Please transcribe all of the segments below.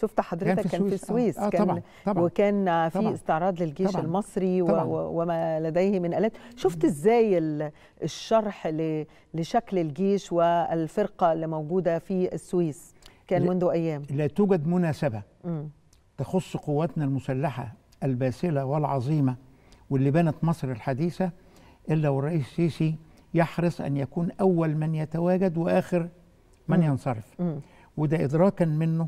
شفت حضرتك كان في السويس آه. آه كان طبعا. طبعا. وكان في طبعا. استعراض للجيش طبعا. المصري طبعا. وما لديه من الات شفت ازاي الشرح لشكل الجيش والفرقه اللي موجوده في السويس كان منذ ايام لا توجد مناسبه م. تخص قواتنا المسلحه الباسله والعظيمه واللي بنت مصر الحديثه الا والرئيس السيسي يحرص ان يكون اول من يتواجد واخر من ينصرف وده ادراكا منه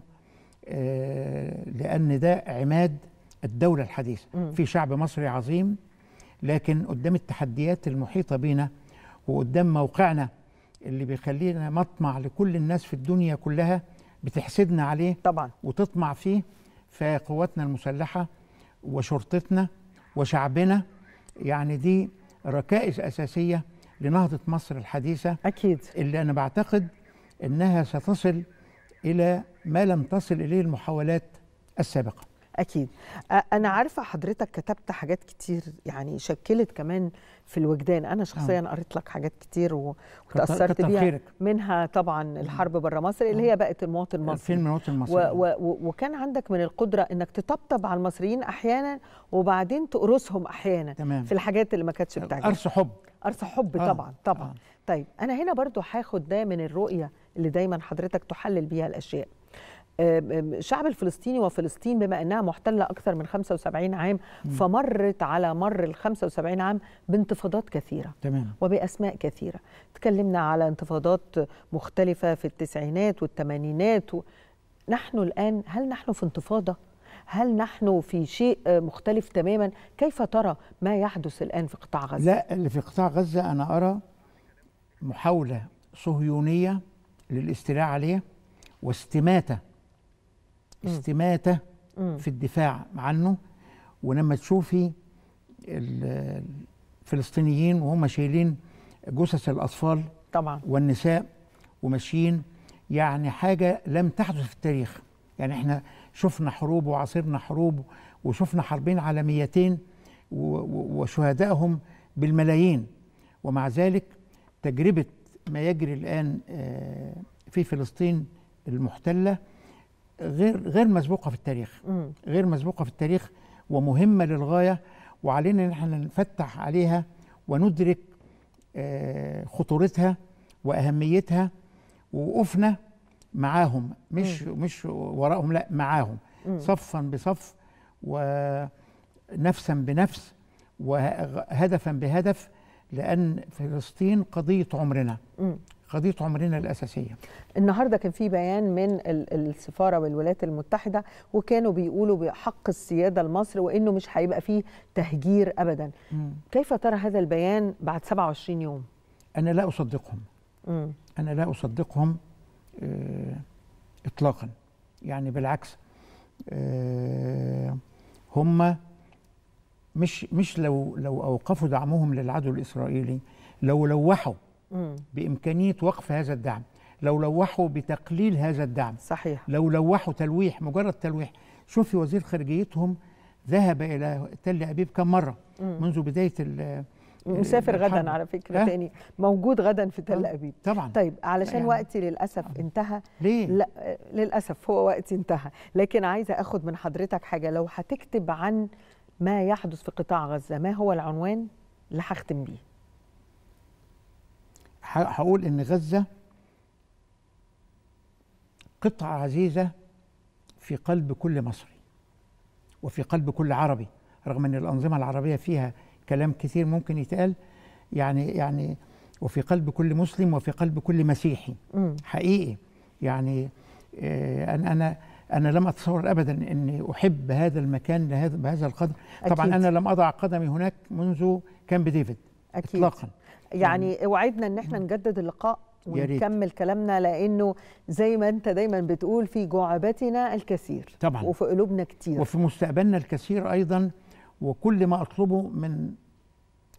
آه، لأن ده عماد الدولة الحديثة في شعب مصري عظيم لكن قدام التحديات المحيطة بينا وقدام موقعنا اللي بيخلينا مطمع لكل الناس في الدنيا كلها بتحسدنا عليه طبعا وتطمع فيه فقواتنا المسلحة وشرطتنا وشعبنا يعني دي ركائز أساسية لنهضة مصر الحديثة أكيد اللي أنا بعتقد أنها ستصل إلى ما لم تصل إليه المحاولات السابقة أكيد أنا عارفة حضرتك كتبت حاجات كتير يعني شكلت كمان في الوجدان أنا شخصيا آه. قريت لك حاجات كتير و... وتأثرت بيها منها طبعا الحرب بره مصر اللي آه. هي بقت المواطن المصري فيلم المواطن المصري و... و... وكان عندك من القدرة إنك تطبطب على المصريين أحيانا وبعدين تقرصهم أحيانا تمام. في الحاجات اللي ما كانتش بتعجبك قرص حب قرص حب آه. طبعا طبعا طيب أنا هنا برضو هاخد ده من الرؤية اللي دايما حضرتك تحلل بيها الأشياء الشعب الفلسطيني وفلسطين بما انها محتله اكثر من 75 عام فمرت على مر ال 75 عام بانتفاضات كثيره تمام. وباسماء كثيره تكلمنا على انتفاضات مختلفه في التسعينات والثمانينات و... نحن الان هل نحن في انتفاضه هل نحن في شيء مختلف تماما كيف ترى ما يحدث الان في قطاع غزه لا اللي في قطاع غزه انا ارى محاوله صهيونيه للاستيلاء عليه واستماته استماته في الدفاع عنه ولما تشوفي الفلسطينيين وهم شايلين جثث الاطفال طبعا والنساء وماشيين يعني حاجه لم تحدث في التاريخ يعني احنا شفنا حروب وعاصرنا حروب وشفنا حربين عالميتين وشهدائهم بالملايين ومع ذلك تجربه ما يجري الان آه، في فلسطين المحتله غير غير مسبوقه في التاريخ غير مسبوقه في التاريخ ومهمه للغايه وعلينا ان احنا نفتح عليها وندرك آه، خطورتها واهميتها ووقوفنا معاهم مش مم. مش وراهم لا معاهم مم. صفا بصف ونفسا بنفس وهدفا بهدف لان فلسطين قضيه عمرنا مم. قضيه عمرنا الاساسيه. النهارده كان في بيان من السفاره والولايات المتحده وكانوا بيقولوا بحق السياده لمصر وانه مش هيبقى فيه تهجير ابدا. م. كيف ترى هذا البيان بعد 27 يوم؟ انا لا اصدقهم. م. انا لا اصدقهم آه، اطلاقا. يعني بالعكس آه، هم مش مش لو لو اوقفوا دعمهم للعدو الاسرائيلي لو لوحوا بامكانيه وقف هذا الدعم لو لوحوا بتقليل هذا الدعم صحيح لو لوحوا تلويح مجرد تلويح شوفي وزير خارجيتهم ذهب الى تل ابيب كم مره مم. منذ بدايه مسافر غدا على فكره أه؟ تاني موجود غدا في تل آه، ابيب طبعا طيب علشان يعني وقتي للاسف آه. انتهى ليه؟ لا للاسف هو وقتي انتهى لكن عايزه اخد من حضرتك حاجه لو هتكتب عن ما يحدث في قطاع غزه ما هو العنوان اللي هختم بيه هقول ان غزه قطعه عزيزه في قلب كل مصري وفي قلب كل عربي رغم ان الانظمه العربيه فيها كلام كثير ممكن يتقال يعني يعني وفي قلب كل مسلم وفي قلب كل مسيحي حقيقي يعني آه، انا انا انا لم اتصور ابدا اني احب هذا المكان بهذا القدر أكيد. طبعا انا لم اضع قدمي هناك منذ كامب ديفيد أكيد. إطلاقا يعني, يعني وعدنا أن احنا نجدد اللقاء ونكمل كلامنا لانه زي ما انت دايما بتقول في جعبتنا الكثير طبعا وفي قلوبنا كتير وفي مستقبلنا الكثير ايضا وكل ما اطلبه من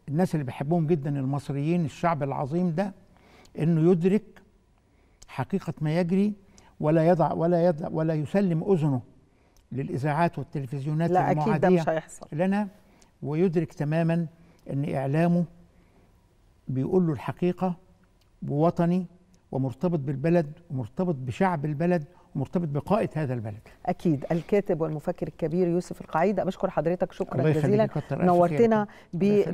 الناس اللي بحبهم جدا المصريين الشعب العظيم ده انه يدرك حقيقه ما يجري ولا يضع ولا يضع ولا يسلم اذنه للاذاعات والتلفزيونات لا المعاديه لا اكيد ده مش هيحصل لنا ويدرك تماما ان اعلامه بيقول له الحقيقة ووطني ومرتبط بالبلد ومرتبط بشعب البلد ومرتبط بقائد هذا البلد أكيد الكاتب والمفكر الكبير يوسف القعيد بشكر حضرتك شكرا جزيلا نورتنا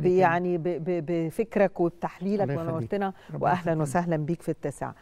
يعني بفكرك وبتحليلك ونورتنا وأهلا وسهلا بيك في التاسعة